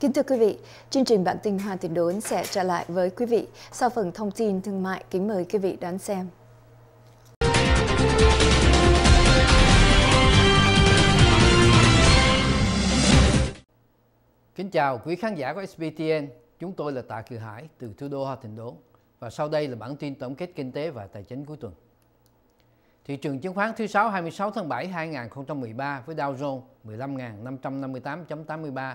Kính thưa quý vị, chương trình Bản tin Hoa Tiền Đốn sẽ trở lại với quý vị sau phần thông tin thương mại. Kính mời quý vị đón xem. Kính chào quý khán giả của SBTN, chúng tôi là Tạ Kiều Hải từ thủ đô Hoa Thịnh Đốn và sau đây là bản tin tổng kết kinh tế và tài chính cuối tuần. Thị trường chứng khoán thứ sáu 26 tháng 7 2013 với Dow Jones 15.558.83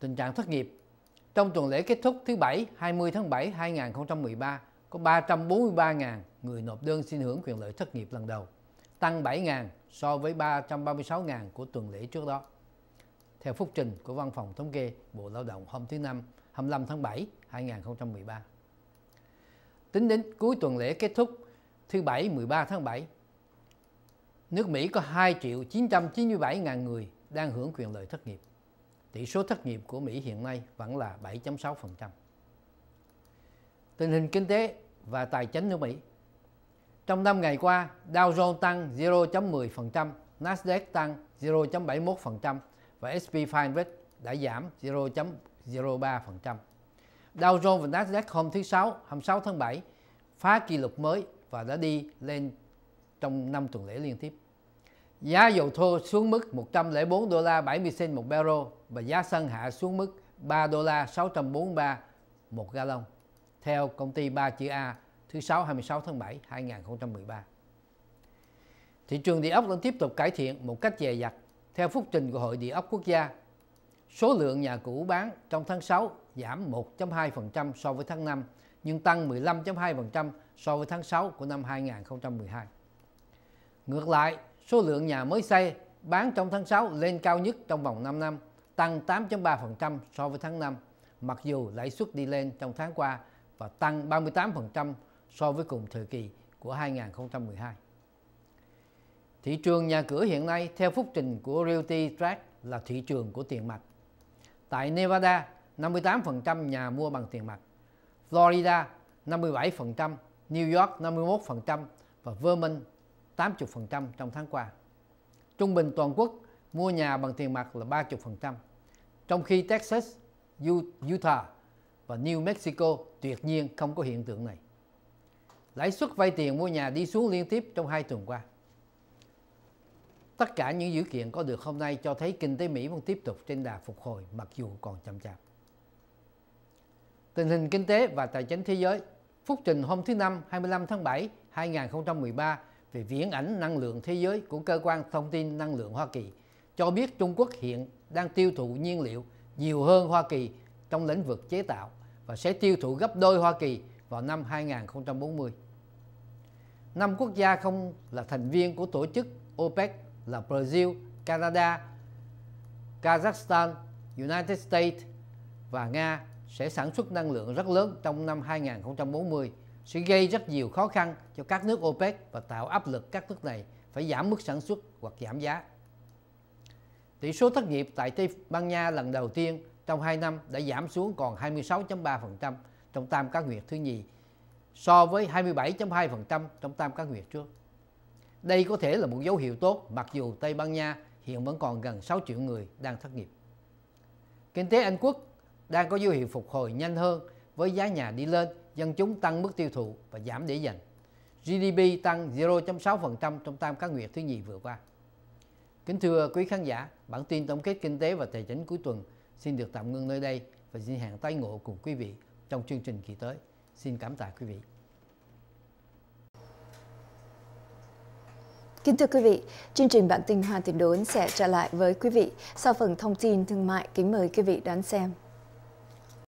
tình trạng thất nghiệp. Trong tuần lễ kết thúc thứ Bảy 20 tháng 7 2013, có 343.000 người nộp đơn xin hưởng quyền lợi thất nghiệp lần đầu, tăng 7.000 so với 336.000 của tuần lễ trước đó. Theo phúc trình của Văn phòng Thống kê Bộ Lao động hôm thứ Năm 25 tháng 7 2013. Tính đến cuối tuần lễ kết thúc thứ Bảy 13 tháng 7, nước Mỹ có 2 triệu 997 ngàn người đang hưởng quyền lợi thất nghiệp tỷ số thất nghiệp của Mỹ hiện nay vẫn là 7.6%. Tình hình kinh tế và tài chính nước Mỹ Trong năm ngày qua, Dow Jones tăng 0.10%, Nasdaq tăng 0.71% và S&P 500 đã giảm 0.03%. Dow Jones và Nasdaq hôm thứ Sáu, 26 tháng 7 phá kỷ lục mới và đã đi lên trong 5 tuần lễ liên tiếp. Giá dầu thô xuống mức 104 đô la 70 cent một barrel và giá xăng hạ xuống mức 3 đô la 643 một gallon theo công ty 3 chữ A thứ sáu 26 tháng 7 2013. Thị trường địa ốc đang tiếp tục cải thiện một cách dè dặt theo phúc trình của Hội Địa ốc Quốc gia. Số lượng nhà cũ bán trong tháng 6 giảm 1.2% so với tháng 5 nhưng tăng 15.2% so với tháng 6 của năm 2012. Ngược lại, số lượng nhà mới xây bán trong tháng 6 lên cao nhất trong vòng 5 năm tăng 8.3% so với tháng 5, mặc dù lãi suất đi lên trong tháng qua và tăng 38% so với cùng thời kỳ của 2012. Thị trường nhà cửa hiện nay theo phúc trình của Realty Track là thị trường của tiền mặt. Tại Nevada, 58% nhà mua bằng tiền mặt. Florida 57%, New York 51% và Vermont 80% trong tháng qua. Trung bình toàn quốc mua nhà bằng tiền mặt là 30%. Trong khi Texas, Utah và New Mexico tuyệt nhiên không có hiện tượng này. Lãi suất vay tiền mua nhà đi xuống liên tiếp trong hai tuần qua. Tất cả những dữ kiện có được hôm nay cho thấy kinh tế Mỹ vẫn tiếp tục trên đà phục hồi mặc dù còn chậm chạp. Tình hình kinh tế và tài chính thế giới Phúc trình hôm thứ Năm 25 tháng 7 2013 về viễn ảnh năng lượng thế giới của Cơ quan Thông tin Năng lượng Hoa Kỳ cho biết Trung Quốc hiện đang tiêu thụ nhiên liệu nhiều hơn Hoa Kỳ trong lĩnh vực chế tạo và sẽ tiêu thụ gấp đôi Hoa Kỳ vào năm 2040. Năm quốc gia không là thành viên của tổ chức OPEC là Brazil, Canada, Kazakhstan, United States và Nga sẽ sản xuất năng lượng rất lớn trong năm 2040 sẽ gây rất nhiều khó khăn cho các nước OPEC và tạo áp lực các nước này phải giảm mức sản xuất hoặc giảm giá. Tỷ số thất nghiệp tại Tây Ban Nha lần đầu tiên trong 2 năm đã giảm xuống còn 26.3% trong tam cá nguyệt thứ nhì so với 27.2% trong tam cá nguyệt trước. Đây có thể là một dấu hiệu tốt mặc dù Tây Ban Nha hiện vẫn còn gần 6 triệu người đang thất nghiệp. Kinh tế Anh quốc đang có dấu hiệu phục hồi nhanh hơn với giá nhà đi lên, dân chúng tăng mức tiêu thụ và giảm để dành. GDP tăng 0.6% trong tam cá nguyệt thứ nhì vừa qua. Kính thưa quý khán giả, bản tin tổng kết kinh tế và tài chính cuối tuần xin được tạm ngưng nơi đây và xin hẹn tái ngộ cùng quý vị trong chương trình kỳ tới. Xin cảm tạ quý vị. Kính thưa quý vị, chương trình bản tin Hoa Tiền Đốn sẽ trở lại với quý vị sau phần thông tin thương mại. Kính mời quý vị đón xem.